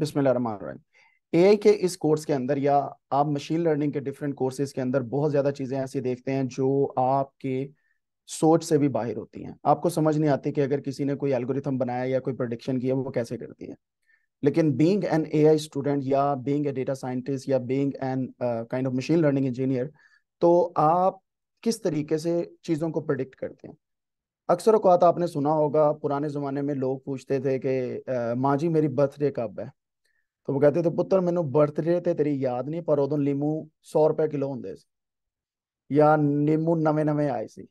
बिस्मिल्लाहमान ए आई के इस कोर्स के अंदर या आप मशीन लर्निंग के डिफरेंट कोर्सेज के अंदर बहुत ज़्यादा चीज़ें ऐसी देखते हैं जो आपके सोच से भी बाहर होती हैं आपको समझ नहीं आती कि अगर किसी ने कोई एल्गोरिथम बनाया या कोई प्रोडिक्शन किया वो कैसे करती है लेकिन being an A I student या बींग ए डेटा साइंटिस्ट या being an kind of machine learning engineer तो आप किस तरीके से चीज़ों को प्रोडिक्ट करते हैं अक्सर अकात आपने सुना होगा पुराने ज़माने में लोग पूछते थे कि uh, माँ जी मेरी बर्थडे कब है तो वो कहते थे पुत्र मैं बर्थडे ते तेरी याद नहीं पर उदो ਲੀਮੂ सौ रुपए किलो होंगे या ਜਾਂ नवे नवे आए थे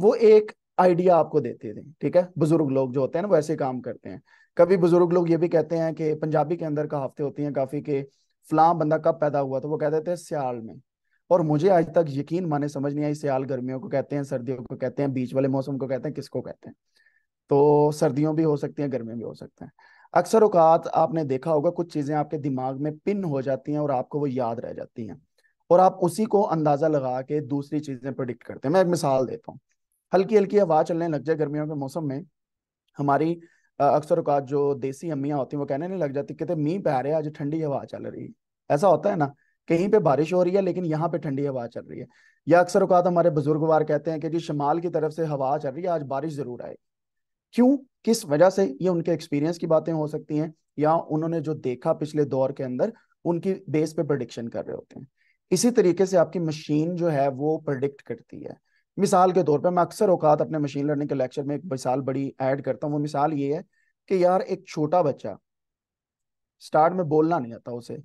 वो एक आइडिया आपको देते थे ठीक है बुजुर्ग लोग जो होते हैं ना वैसे काम करते हैं कभी बुजुर्ग लोग ये भी कहते हैं कि पंजाबी के अंदर कहावते होती हैं काफी के फलां बंदा कब पैदा हुआ तो वो कहते थे सियाल में और मुझे आज तक यकीन माने समझ नहीं आई सियाल गर्मियों को कहते हैं सर्दियों को कहते हैं बीच वाले मौसम को कहते हैं किसको कहते हैं तो सर्दियों भी हो सकती हैं गर्मियों भी हो सकते हैं अक्सर अवकात आपने देखा होगा कुछ चीज़ें आपके दिमाग में पिन हो जाती हैं और आपको वो याद रह जाती हैं और आप उसी को अंदाज़ा लगा के दूसरी चीज़ें प्रोडिक्ट करते हैं मैं एक मिसाल देता हूँ हल्की हल्की हवा चलने लग जाए गर्मियों के मौसम में हमारी अक्सर अवकात जो देसी अम्मियाँ होती हैं वो कहने नहीं लग जाती कहते मीह पै रहे आज ठंडी हवा चल रही है ऐसा होता है ना कहीं पे बारिश हो रही है लेकिन यहाँ पे ठंडी हवा चल रही है या अक्सर अवकात हमारे बुजुर्गवार कहते हैं कि जी शमाल की तरफ से हवा चल रही है आज बारिश जरूर आएगी क्यों किस वजह से ये उनके एक्सपीरियंस की बातें हो सकती हैं या उन्होंने जो देखा पिछले दौर के अंदर उनकी बेस पे प्रडिक्शन कर रहे होते हैं इसी तरीके से आपकी मशीन जो है वो प्रडिक्ट करती है मिसाल के तौर पर मैं अक्सर औकात अपने मशीन लर्निंग के लेक्चर में एक मिसाल बड़ी ऐड करता हूँ वो मिसाल ये है कि यार एक छोटा बच्चा स्टार्ट में बोलना नहीं आता उसे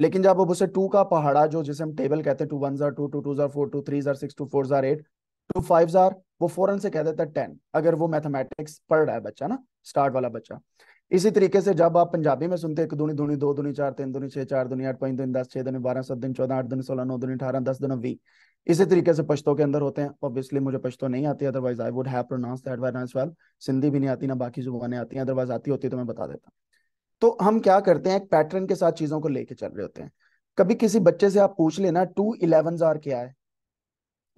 लेकिन जब अब उसे टू का पहाड़ा जो जिसे हम टेबल कहते हैं टू वन जार टू टू टू जार फोर टू थ्री जार सिक्स टू फोर जार एट टू फाइव आर वो फोरन से कह देता है टेन अगर वो मैथमेटिक्स पढ़ रहा है बच्चा ना स्टार्ट वाला बच्चा इसी तरीके से जब आप पंजाबी में सुनते एक दुनी दुनी दो दुनी चार तीन दुनी छह चार दुनी आठ पाँच दुनी दस छह दुनी बारह सात दिन चौदह आठ दुनी सोलह नौ दुनी अठारह दस दिन वी इसी तरीके से पश्तो के अंदर होते हैं ऑब्वियसली मुझे पश्तो नहीं आती otherwise I would have pronounce that very nice well Sindhi भी नहीं आती ना बाकी जुबानें आती हैं अदरवाइज आती होती तो मैं बता देता तो हम क्या करते हैं एक पैटर्न के साथ चीजों को लेके चल रहे होते हैं कभी किसी बच्चे से आप पूछ लेना टू इलेवन आर क्या है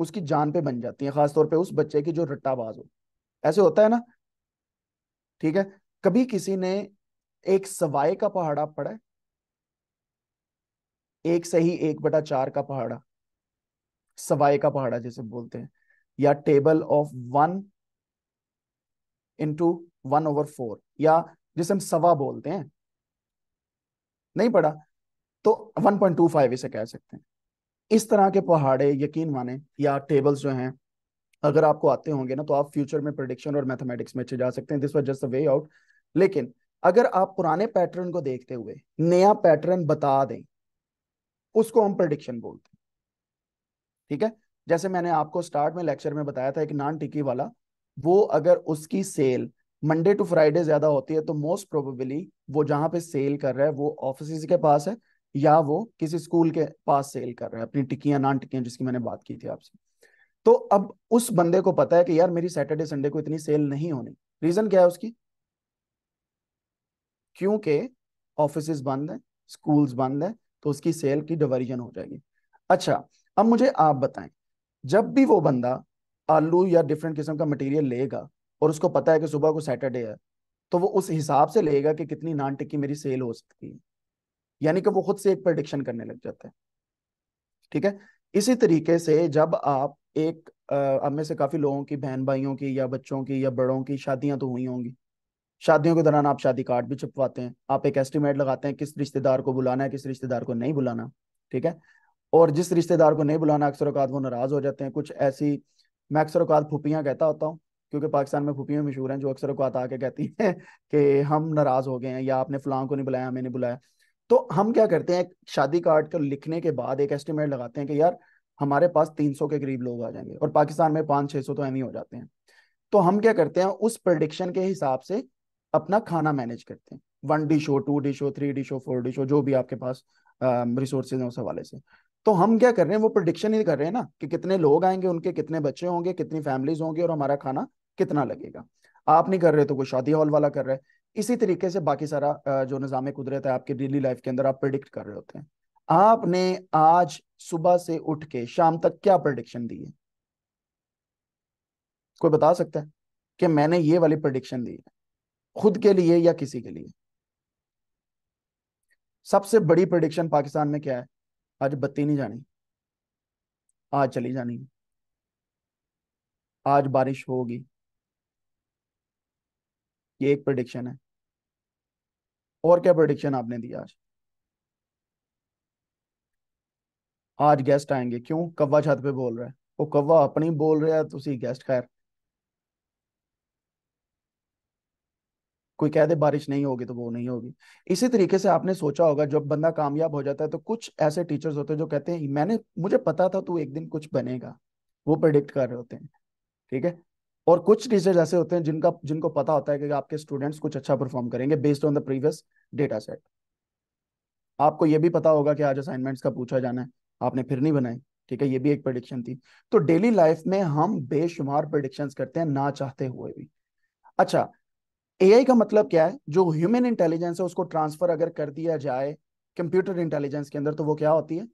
उसकी जान पे बन जाती है खासतौर पे उस बच्चे की जो रट्टाबाज हो ऐसे होता है ना ठीक है कभी किसी ने एक सवाए का पहाड़ा पढ़ा एक सही एक बटा चार का पहाड़ा सवाए का पहाड़ा जैसे बोलते हैं या table of one into one over four या जिसे हम सवा बोलते हैं नहीं पढ़ा तो वन पॉइंट टू फाइव इसे कह सकते हैं इस तरह के पहाड़े यकीन माने या टेबल्स जो हैं अगर आपको आते होंगे ना तो आप फ्यूचर में प्रडिक्शन और मैथमेटिक्स में अच्छे जा सकते हैं this was just way out लेकिन अगर आप पुराने पैटर्न को देखते हुए नया पैटर्न बता दें उसको हम प्रडिक्शन बोलते हैं ठीक है जैसे मैंने आपको स्टार्ट में लेक्चर में बताया था एक नान टिकी वाला वो अगर उसकी सेल मंडे टू फ्राइडे ज्यादा होती है तो मोस्ट प्रोबेबली वो जहां पे सेल कर रहा है वो ऑफिस के पास है या वो किसी स्कूल के पास सेल कर रहा है अपनी टिकियां नान टिकिया जिसकी मैंने बात की थी आपसे तो अब उस बंदे को पता है कि यार मेरी सैटरडे संडे को इतनी सेल नहीं होनी रीजन क्या है उसकी क्योंकि ऑफिस बंद है स्कूल बंद है तो उसकी सेल की डिवर्जन हो जाएगी अच्छा अब मुझे आप बताएं जब भी वो बंदा आलू या डिफरेंट किस्म का मटेरियल लेगा और उसको पता है कि सुबह को सैटरडे है तो वो उस हिसाब से लेगा कि कितनी नान टिक्की मेरी सेल हो सकती है यानी कि वो खुद से एक प्रडिक्शन करने लग जाता है ठीक है इसी तरीके से जब आप एक अब में से काफी लोगों की बहन भाइयों की या बच्चों की या बड़ों की शादियां तो हुई होंगी शादियों के दौरान आप शादी कार्ड भी छपवाते हैं आप एक एस्टिमेट लगाते हैं किस रिश्तेदार को बुलाना है किस रिश्तेदार को नहीं बुलाना ठीक है और जिस रिश्तेदार को नहीं बुलाना अक्सर वो नाराज हो जाते हैं कुछ ऐसी मैं अक्सर अकात फूपियाँ कहता होता हूँ क्योंकि पाकिस्तान में फूपियाँ मशहूर हैं जो अक्सर अकात आके कहती हैं कि हम नाराज हो गए हैं या आपने फलां को नहीं बुलाया हमें नहीं बुलाया तो हम क्या करते हैं शादी कार्ड को लिखने के बाद एक एस्टिमेट लगाते हैं कि यार हमारे पास 300 के करीब लोग आ जाएंगे और पाकिस्तान में पाँच छः सौ तो एम ही हो जाते हैं तो हम क्या करते हैं उस प्रडिक्शन के हिसाब से अपना खाना मैनेज करते हैं वन डिश हो टू डिश हो थ्री डिश हो फोर डिश हो जो भी आपके पास रिसोर्सेज हैं उस हवाले से तो हम क्या कर रहे हैं वो प्रडिक्शन ही कर रहे हैं ना कि कितने लोग आएंगे उनके कितने बच्चे होंगे कितनी फैमिलीज होंगी और हमारा खाना कितना लगेगा आप नहीं कर रहे तो कोई शादी हॉल वाला कर रहा है इसी तरीके से बाकी सारा जो निज़ाम कुदरत है आपके डेली लाइफ के अंदर आप प्रडिक्ट कर रहे होते हैं आपने आज सुबह से उठ के शाम तक क्या प्रडिक्शन दी है कोई बता सकता है कि मैंने ये वाली प्रडिक्शन दी है खुद के लिए या किसी के लिए सबसे बड़ी प्रडिक्शन पाकिस्तान में क्या है आज बत्ती नहीं जानी आज चली जानी आज बारिश होगी ये एक प्रडिक्शन है और क्या प्रोडिक्शन आपने दिया आज आज गेस्ट आएंगे क्यों कव्वा छत पे बोल रहा है वो कव्वा अपनी बोल रहा है गेस्ट खैर कोई कह दे बारिश नहीं होगी तो वो नहीं होगी इसी तरीके से आपने सोचा होगा जब बंदा कामयाब हो जाता है तो कुछ ऐसे टीचर्स होते हैं जो कहते हैं मैंने मुझे पता था तू एक दिन कुछ बनेगा वो प्रेडिक्ट कर रहे होते हैं ठीक है और कुछ टीचर्स ऐसे होते हैं जिनका जिनको पता होता है कि आपके स्टूडेंट्स कुछ अच्छा परफॉर्म करेंगे based on the previous data set आपको ये भी पता होगा कि आज असाइनमेंट्स का पूछा जाना है आपने फिर नहीं बनाए ठीक है ये भी एक प्रडिक्शन थी तो डेली लाइफ में हम बेशुमार प्रडिक्शन करते हैं ना चाहते हुए भी अच्छा ए का मतलब क्या है जो ह्यूमन इंटेलिजेंस है उसको ट्रांसफर अगर कर दिया जाए कंप्यूटर इंटेलिजेंस के अंदर तो वो क्या होती है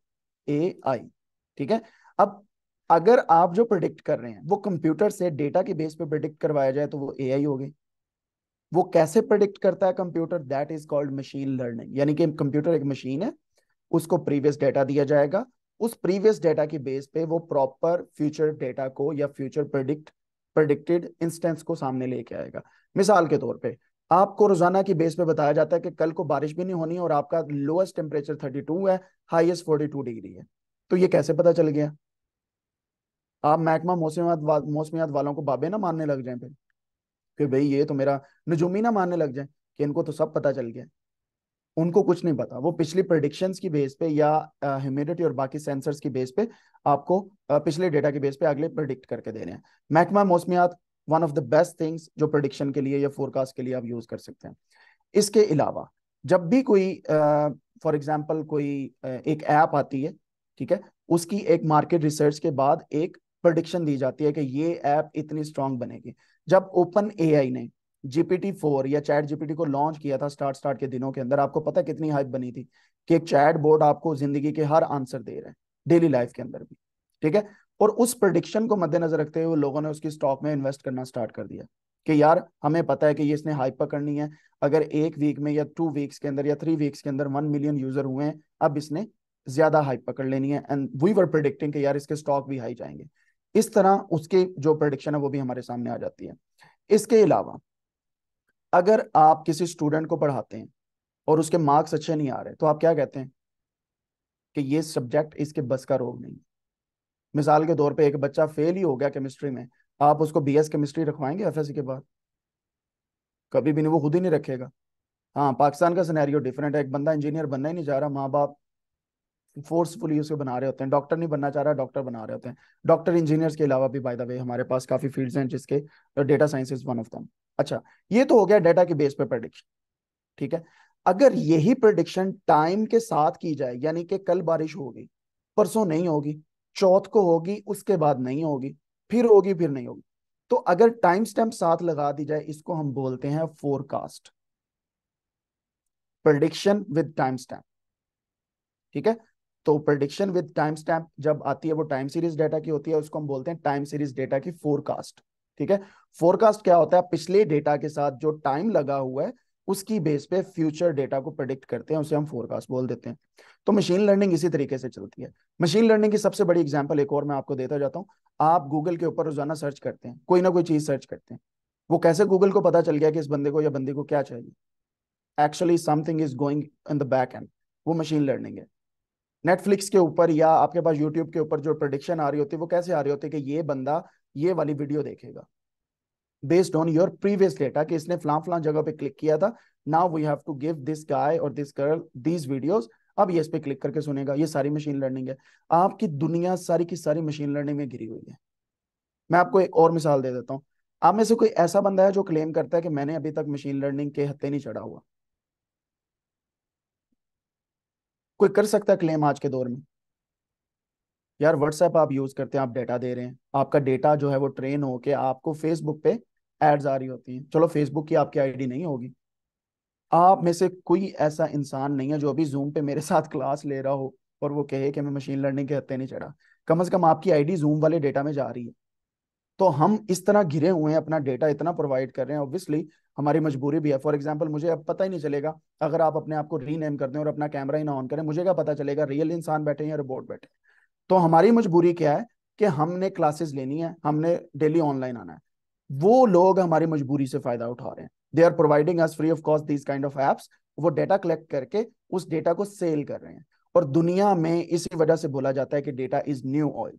ए ठीक है अब अगर आप जो प्रिडिक्ट कर रहे हैं वो कंप्यूटर से डेटा के बेस पे प्रिडिक्ट करवाया जाए तो वो आई हो गई वो कैसे प्रिडिक्ट करता है computer that is called machine learning यानी कि कंप्यूटर एक मशीन है उसको प्रीवियस डेटा दिया जाएगा उस प्रीवियस डेटा के बेस पे वो प्रॉपर फ्यूचर डेटा को या फ्यूचर प्रिडिक्ट प्रिडिक्टेड इंस्टेंस को सामने लेके आएगा मिसाल के तौर पे आपको रोजाना की बेस पे बताया जाता है कि कल को बारिश भी नहीं होनी और आपका लोएस्ट टेम्परेचर 32 है हाईएस्ट 42 डिग्री है तो ये कैसे पता चल गया आप महकमा मौसमियात मौसमियात वालों को बाबे ना मानने लग जाए फिर कि भाई ये तो मेरा नजूमी ना मानने लग जाए कि इनको तो सब पता चल गया उनको कुछ नहीं पता वो पिछली प्रडिक्शन की बेस पे या ह्यूमिडिटी और बाकी सेंसर्स की बेस पे आपको आ, पिछले डेटा के बेस पे अगले प्रडिक्ट करके दे रहे हैं महकमा मौसमियात one of the best things जो प्रडिक्शन के लिए या फोरकास्ट के लिए आप यूज कर सकते हैं इसके अलावा जब भी कोई फॉर uh, एग्जाम्पल कोई uh, एक ऐप आती है ठीक है उसकी एक मार्केट रिसर्च के बाद एक प्रडिक्शन दी जाती है कि ये ऐप इतनी स्ट्रांग बनेगी जब ओपन ए ने जीपीटी फोर या चैट जीपीटी को लॉन्च किया था स्टार्ट स्टार्ट के दिनों के अंदर आपको पता कितनी हाइप बनी थी कि एक चैट बोर्ड आपको जिंदगी के हर आंसर दे रहे हैं डेली लाइफ के अंदर भी ठीक है और उस प्रडिक्शन को मद्देनजर रखते हुए लोगों ने उसकी स्टॉक में इन्वेस्ट करना स्टार्ट कर दिया कि यार हमें पता है कि ये इसने हाइप पकड़नी है अगर एक वीक में या टू वीक्स के अंदर या थ्री वीक्स के अंदर वन मिलियन यूजर हुए हैं अब इसने ज्यादा हाइप पकड़ लेनी है एंड वी वर प्रिडिक्टिंग कि यार इसके स्टॉक भी हाई जाएंगे इस तरह उसके जो प्रडिक्शन है वो भी हमारे सामने आ जाती है इसके अलावा अगर आप किसी स्टूडेंट को पढ़ाते हैं और उसके मार्क्स अच्छे नहीं आ रहे तो आप क्या कहते हैं कि ये सब्जेक्ट इसके बस का रोग नहीं मिसाल के तौर पे एक बच्चा फेल ही हो गया केमिस्ट्री में आप उसको बीएस केमिस्ट्री रखवाएंगे एफएससी के बाद कभी भी नहीं वो खुद ही नहीं रखेगा हाँ पाकिस्तान का सिनेरियो डिफरेंट है एक बंदा इंजीनियर बनना ही नहीं जा रहा माँ बाप फोर्सफुली उसे बना रहे होते हैं डॉक्टर नहीं बनना चाह रहा डॉक्टर बना रहे होते हैं डॉक्टर इंजीनियर्स के अलावा भी बाय द वे हमारे पास काफी फील्ड्स हैं जिसके data science is one of them अच्छा ये तो हो गया डेटा के बेस पे प्रडिक्शन ठीक है अगर यही प्रडिक्शन टाइम के साथ की जाए यानी कि कल बारिश होगी परसों नहीं होगी चौथ को होगी उसके बाद नहीं होगी फिर होगी फिर नहीं होगी तो अगर टाइम स्टैम्प साथ लगा दी जाए इसको हम बोलते हैं forecast prediction with time stamp ठीक है तो प्रडिक्शन विद टाइम स्टैम्प जब आती है वो टाइम सीरीज डेटा की होती है उसको हम बोलते हैं टाइम सीरीज डेटा की फोरकास्ट ठीक है फोरकास्ट क्या होता है पिछले डेटा के साथ जो टाइम लगा हुआ है उसकी बेस पे फ्यूचर डेटा को प्रोडिक्ट करते हैं उसे हम फोरकास्ट बोल देते हैं तो मशीन लर्निंग इसी तरीके से चलती है मशीन लर्निंग की सबसे बड़ी एग्जाम्पल एक और मैं आपको देता जाता हूँ आप गूगल के ऊपर रोजाना सर्च करते हैं कोई ना कोई चीज सर्च करते हैं वो कैसे गूगल को पता चल गया कि इस बंदे को या बंदी को क्या चाहिए actually something is going in the back end वो मशीन लर्निंग है नेटफ्लिक्स के ऊपर या आपके पास यूट्यूब के ऊपर जो प्रोडिक्शन आ रही होती है वो कैसे आ रही होती है कि ये बंदा ये वाली वीडियो देखेगा based on your previous data कि इसने फ्लां फ्लां जगह पे क्लिक किया था now we have to give this guy और दिस गर्ल दीज वीडियोस अब ये इस पे क्लिक करके सुनेगा ये सारी मशीन लर्निंग है आपकी दुनिया सारी की सारी मशीन लर्निंग में गिरी हुई है मैं आपको एक और मिसाल दे देता हूँ आप में से कोई ऐसा बंदा है जो क्लेम करता है कि मैंने अभी तक मशीन लर्निंग के हत्ते नहीं चढ़ा हुआ कोई कर सकता है क्लेम आज के दौर में यार व्हाट्सएप आप यूज करते हैं आप डेटा दे रहे हैं आपका डेटा जो है वो ट्रेन के आपको फेसबुक पे एड्स आ रही होती हैं चलो फेसबुक की आपकी आईडी नहीं होगी आप में से कोई ऐसा इंसान नहीं है जो अभी जूम पे मेरे साथ क्लास ले रहा हो और वो कहे कि मैं मशीन लर्निंग के हत्ते नहीं चढ़ा कम से कम आपकी आईडी जूम वाले डेटा में जा रही है तो हम इस तरह घिरे हुए हैं अपना डेटा इतना प्रोवाइड कर रहे हैं ऑब्वियसली हमारी मजबूरी भी है फॉर एग्जाम्पल मुझे अब पता ही नहीं चलेगा अगर आप अपने आप को रीनेम कर दें और अपना कैमरा ही ना ऑन करें मुझे क्या पता चलेगा रियल इंसान बैठे या रोबोट बैठे तो हमारी मजबूरी क्या है कि हमने क्लासेस लेनी है हमने डेली ऑनलाइन आना है वो लोग हमारी मजबूरी से फायदा उठा रहे हैं they are providing us free of cost these kind of apps वो डेटा कलेक्ट करके उस डेटा को सेल कर रहे हैं और दुनिया में इसी वजह से बोला जाता है कि data is new oil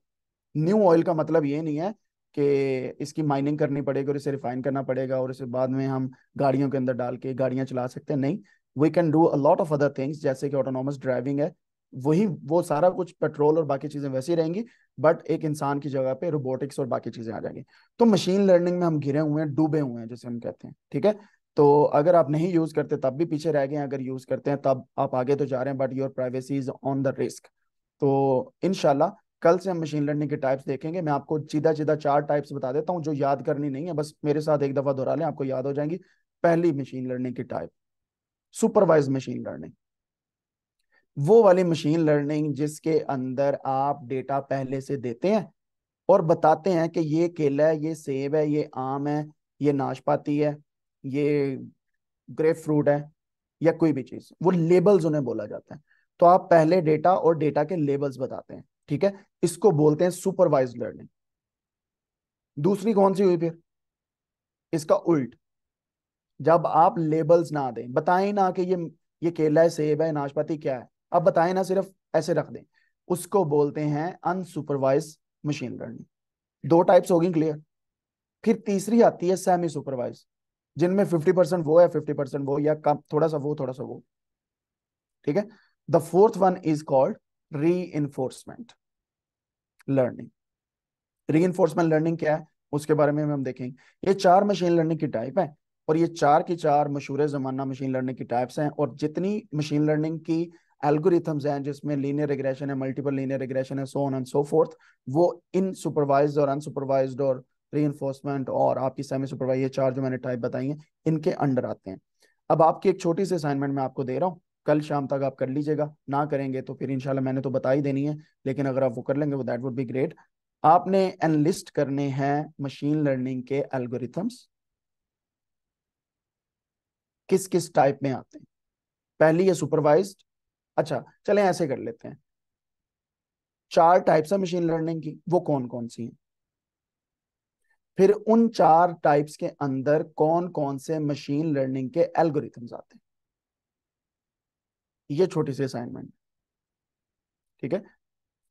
new oil का मतलब ये नहीं है कि इसकी माइनिंग करनी पड़ेगी और इसे रिफाइन करना पड़ेगा और इसे बाद में हम गाड़ियों के अंदर डाल के गाड़ियां चला सकते हैं नहीं we can do a lot of other things जैसे कि ऑटोनॉमस ड्राइविंग है वही वो सारा कुछ पेट्रोल और बाकी चीजें वैसी रहेंगी बट एक इंसान की जगह पे रोबोटिक्स और बाकी चीजें आ जाएंगी तो मशीन लर्निंग में हम घिरे हुए हैं डूबे हुए हैं जैसे हम कहते हैं ठीक है तो अगर आप नहीं यूज करते तब भी पीछे रह गए अगर यूज करते हैं तब आप आगे तो जा रहे हैं but your privacy is on the risk तो इनशाला कल से हम मशीन लर्निंग के टाइप्स देखेंगे मैं आपको सीधा सीधा चार टाइप्स बता देता हूँ जो याद करनी नहीं है बस मेरे साथ एक दफा दोहरा लें आपको याद हो जाएंगी पहली मशीन लर्निंग की टाइप सुपरवाइज मशीन लर्निंग वो वाली मशीन लर्निंग जिसके अंदर आप डेटा पहले से देते हैं और बताते हैं कि ये केला है ये सेब है ये आम है ये नाशपाती है ये ग्रेप फ्रूट है या कोई भी चीज़ वो लेबल्स उन्हें बोला जाता है तो आप पहले डेटा और डेटा के लेबल्स बताते हैं ठीक है इसको बोलते हैं सुपरवाइज लर्निंग दूसरी कौन सी हुई फिर इसका उल्ट जब आप लेबल्स ना दें बताएं ना कि ये ये केला है सेब है नाशपाती क्या है अब बताएं ना सिर्फ ऐसे रख दें उसको बोलते हैं अनसुपरवाइज मशीन लर्निंग दो टाइप्स होगी क्लियर फिर तीसरी आती है सेमी सुपरवाइज जिनमें फिफ्टी परसेंट वो है फिफ्टी परसेंट वो या कम थोड़ा सा वो थोड़ा सा वो ठीक है the fourth one is called reinforcement learning re learning क्या है उसके बारे में हम देखेंगे ये चार मशीन लर्निंग की टाइप है और ये चार की चार मशहूर जमाना मशीन लर्निंग की टाइप्स हैं और जितनी मशीन लर्निंग की एल्गोरिथम्स हैं जिसमें लीनियर रिग्रेशन है मल्टीपल लीनियर रिग्रेशन है so on and so forth वो इन सुपरवाइज और अनसुपरवाइज और री और आपकी सेमी सुपरवाइज ये चार जो मैंने टाइप बताई हैं इनके अंडर आते हैं अब आपकी एक छोटी सी असाइनमेंट मैं आपको दे रहा हूँ कल शाम तक आप कर लीजिएगा ना करेंगे तो फिर इनशाला मैंने तो बता ही देनी है लेकिन अगर आप वो कर लेंगे वो दैट वुड बी ग्रेट आपने एनलिस्ट करने हैं मशीन लर्निंग के एल्गोरिथम्स किस किस टाइप में आते हैं पहली है सुपरवाइज अच्छा चले ऐसे कर लेते हैं चार टाइप्स है मशीन लर्निंग की वो कौन कौन सी हैं फिर उन चार टाइप्स के अंदर कौन कौन से मशीन लर्निंग के एल्गोरिथम्स आते हैं ये छोटी सी असाइनमेंट ठीक है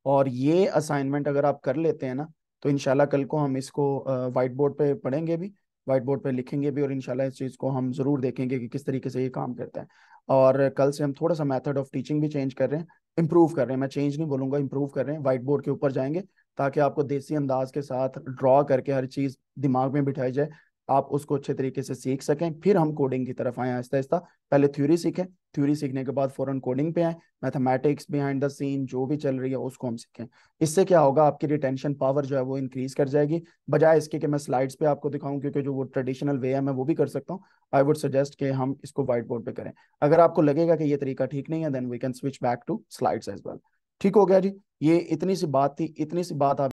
और ये असाइनमेंट अगर आप कर लेते हैं ना तो इनशाला कल को हम इसको व्हाइट बोर्ड पे पढ़ेंगे भी वाइट बोर्ड पे लिखेंगे भी और इनशाला इस चीज़ को हम ज़रूर देखेंगे कि किस तरीके से ये काम करता है और कल से हम थोड़ा सा मेथड ऑफ टीचिंग भी चेंज कर रहे हैं इम्प्रूव कर रहे हैं मैं चेंज नहीं बोलूंगा इम्प्रूव कर रहे हैं वाइट बोर्ड के ऊपर जाएंगे ताकि आपको देसी अंदाज के साथ ड्रॉ करके हर चीज़ दिमाग में बिठाई जाए आप उसको अच्छे तरीके से सीख सकें फिर हम कोडिंग की तरफ आए आहिस्ता आहिस्ता पहले थ्योरी सीखें थ्योरी सीखने के बाद फॉरन कोडिंग पे आए मैथमेटिक्स बिहाइंड द सीन जो भी चल रही है उसको हम सीखें इससे क्या होगा आपकी रिटेंशन पावर जो है वो इंक्रीज कर जाएगी बजाय इसके कि मैं स्लाइड्स पे आपको दिखाऊं क्योंकि जो वो ट्रेडिशनल वे है मैं वो भी कर सकता हूँ आई वुड सजेस्ट कि हम इसको व्हाइट बोर्ड पे करें अगर आपको लगेगा कि ये तरीका ठीक नहीं है then we can switch back to slides as well ठीक हो गया जी ये इतनी सी बात थी इतनी सी बात आप